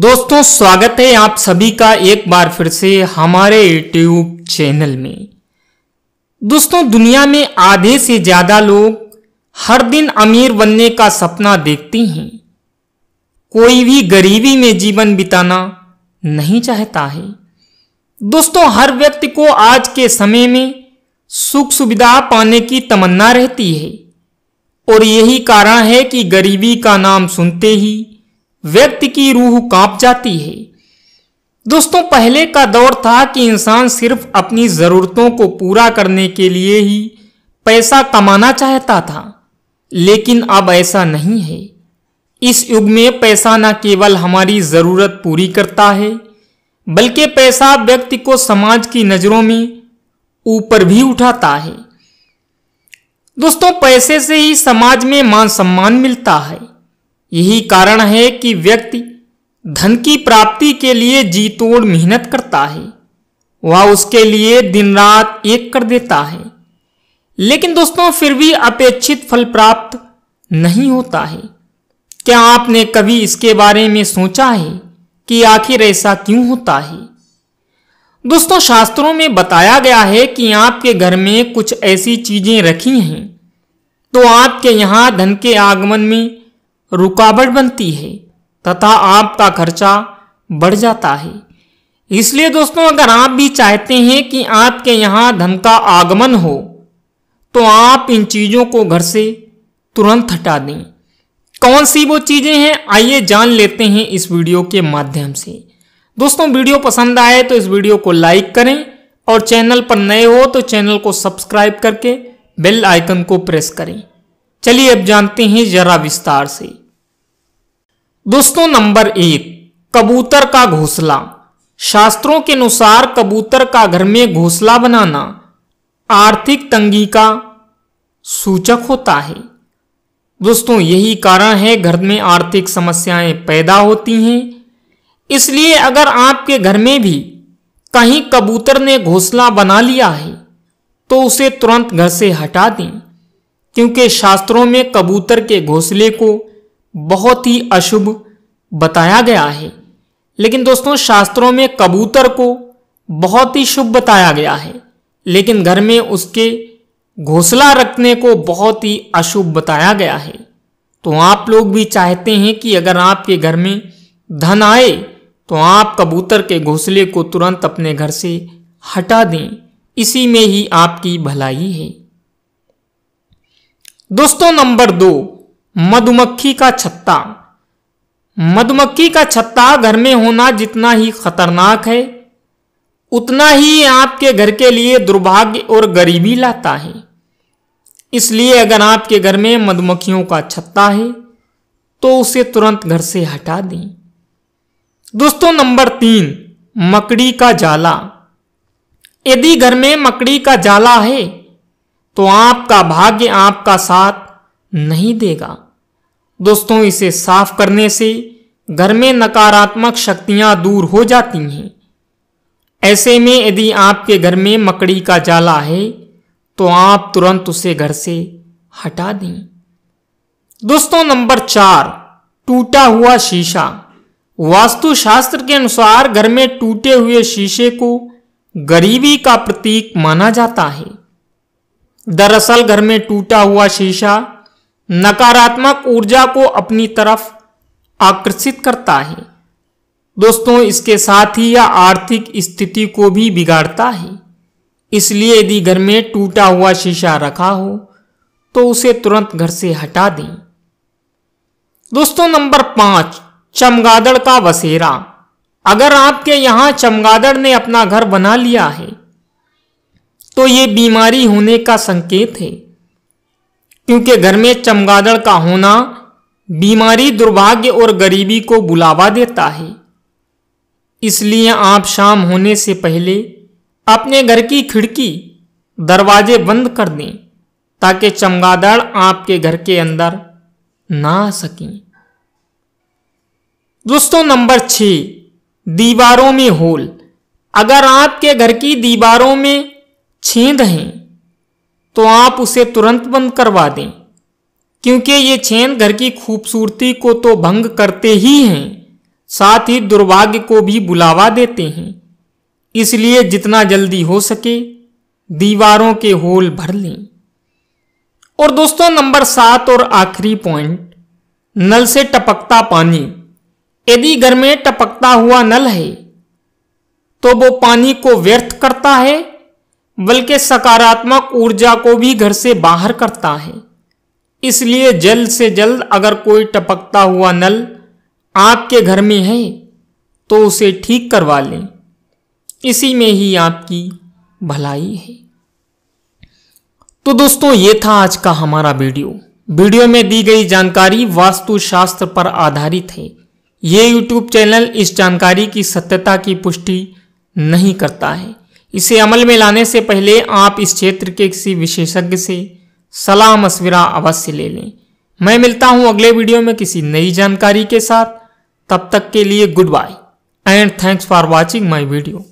दोस्तों स्वागत है आप सभी का एक बार फिर से हमारे यूट्यूब चैनल में दोस्तों दुनिया में आधे से ज्यादा लोग हर दिन अमीर बनने का सपना देखते हैं कोई भी गरीबी में जीवन बिताना नहीं चाहता है दोस्तों हर व्यक्ति को आज के समय में सुख सुविधा पाने की तमन्ना रहती है और यही कारण है कि गरीबी का नाम सुनते ही व्यक्ति की रूह कांप जाती है दोस्तों पहले का दौर था कि इंसान सिर्फ अपनी ज़रूरतों को पूरा करने के लिए ही पैसा कमाना चाहता था लेकिन अब ऐसा नहीं है इस युग में पैसा न केवल हमारी ज़रूरत पूरी करता है बल्कि पैसा व्यक्ति को समाज की नज़रों में ऊपर भी उठाता है दोस्तों पैसे से ही समाज में मान सम्मान मिलता है यही कारण है कि व्यक्ति धन की प्राप्ति के लिए जी तोड़ मेहनत करता है वह उसके लिए दिन रात एक कर देता है लेकिन दोस्तों फिर भी अपेक्षित फल प्राप्त नहीं होता है क्या आपने कभी इसके बारे में सोचा है कि आखिर ऐसा क्यों होता है दोस्तों शास्त्रों में बताया गया है कि आपके घर में कुछ ऐसी चीजें रखी हैं तो आपके यहां धन के आगमन में रुकावट बनती है तथा आपका खर्चा बढ़ जाता है इसलिए दोस्तों अगर आप भी चाहते हैं कि आपके यहाँ धन का आगमन हो तो आप इन चीज़ों को घर से तुरंत हटा दें कौन सी वो चीज़ें हैं आइए जान लेते हैं इस वीडियो के माध्यम से दोस्तों वीडियो पसंद आए तो इस वीडियो को लाइक करें और चैनल पर नए हो तो चैनल को सब्सक्राइब करके बेल आइकन को प्रेस करें चलिए अब जानते हैं जरा विस्तार से दोस्तों नंबर एक कबूतर का घोंसला शास्त्रों के अनुसार कबूतर का घर में घोंसला बनाना आर्थिक तंगी का सूचक होता है दोस्तों यही कारण है घर में आर्थिक समस्याएं पैदा होती हैं इसलिए अगर आपके घर में भी कहीं कबूतर ने घोंसला बना लिया है तो उसे तुरंत घर से हटा दें क्योंकि शास्त्रों में कबूतर के घोंसले को बहुत ही अशुभ बताया गया है लेकिन दोस्तों शास्त्रों में कबूतर को बहुत ही शुभ बताया गया है लेकिन घर में उसके घोसला रखने को बहुत ही अशुभ बताया गया है तो आप लोग भी चाहते हैं कि अगर आपके घर में धन आए तो आप कबूतर के घोसले को तुरंत अपने घर से हटा दें इसी में ही आपकी भलाई है दोस्तों नंबर दो मधुमक्खी का छत्ता मधुमक्खी का छत्ता घर में होना जितना ही खतरनाक है उतना ही आपके घर के लिए दुर्भाग्य और गरीबी लाता है इसलिए अगर आपके घर में मधुमक्खियों का छत्ता है तो उसे तुरंत घर से हटा दें दोस्तों नंबर तीन मकड़ी का जाला यदि घर में मकड़ी का जाला है तो आपका भाग्य आपका साथ नहीं देगा दोस्तों इसे साफ करने से घर में नकारात्मक शक्तियां दूर हो जाती हैं ऐसे में यदि आपके घर में मकड़ी का जाला है तो आप तुरंत उसे घर से हटा दें दोस्तों नंबर चार टूटा हुआ शीशा वास्तुशास्त्र के अनुसार घर में टूटे हुए शीशे को गरीबी का प्रतीक माना जाता है दरअसल घर में टूटा हुआ शीशा नकारात्मक ऊर्जा को अपनी तरफ आकर्षित करता है दोस्तों इसके साथ ही यह आर्थिक स्थिति को भी बिगाड़ता है इसलिए यदि घर में टूटा हुआ शीशा रखा हो तो उसे तुरंत घर से हटा दें दोस्तों नंबर पांच चमगादड़ का बसेरा अगर आपके यहां चमगादड़ ने अपना घर बना लिया है तो ये बीमारी होने का संकेत है क्योंकि घर में चमगादड़ का होना बीमारी दुर्भाग्य और गरीबी को बुलावा देता है इसलिए आप शाम होने से पहले अपने घर की खिड़की दरवाजे बंद कर दें ताकि चमगादड़ आपके घर के अंदर ना आ सकें दोस्तों नंबर छ दीवारों में होल अगर आपके घर की दीवारों में छेद हैं तो आप उसे तुरंत बंद करवा दें क्योंकि ये छेन घर की खूबसूरती को तो भंग करते ही हैं साथ ही दुर्भाग्य को भी बुलावा देते हैं इसलिए जितना जल्दी हो सके दीवारों के होल भर लें और दोस्तों नंबर सात और आखिरी पॉइंट नल से टपकता पानी यदि घर में टपकता हुआ नल है तो वो पानी को व्यर्थ करता है बल्कि सकारात्मक ऊर्जा को भी घर से बाहर करता है इसलिए जल्द से जल्द अगर कोई टपकता हुआ नल आपके घर में है तो उसे ठीक करवा लें इसी में ही आपकी भलाई है तो दोस्तों ये था आज का हमारा वीडियो वीडियो में दी गई जानकारी वास्तुशास्त्र पर आधारित है ये यूट्यूब चैनल इस जानकारी की सत्यता की पुष्टि नहीं करता है इसे अमल में लाने से पहले आप इस क्षेत्र के किसी विशेषज्ञ से सलाह मशविरा अवश्य ले लें मैं मिलता हूं अगले वीडियो में किसी नई जानकारी के साथ तब तक के लिए good bye and thanks for watching my video